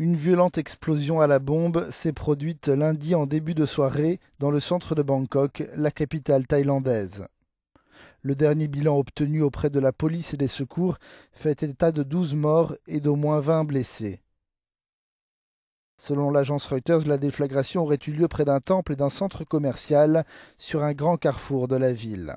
Une violente explosion à la bombe s'est produite lundi en début de soirée dans le centre de Bangkok, la capitale thaïlandaise. Le dernier bilan obtenu auprès de la police et des secours fait état de 12 morts et d'au moins 20 blessés. Selon l'agence Reuters, la déflagration aurait eu lieu près d'un temple et d'un centre commercial sur un grand carrefour de la ville.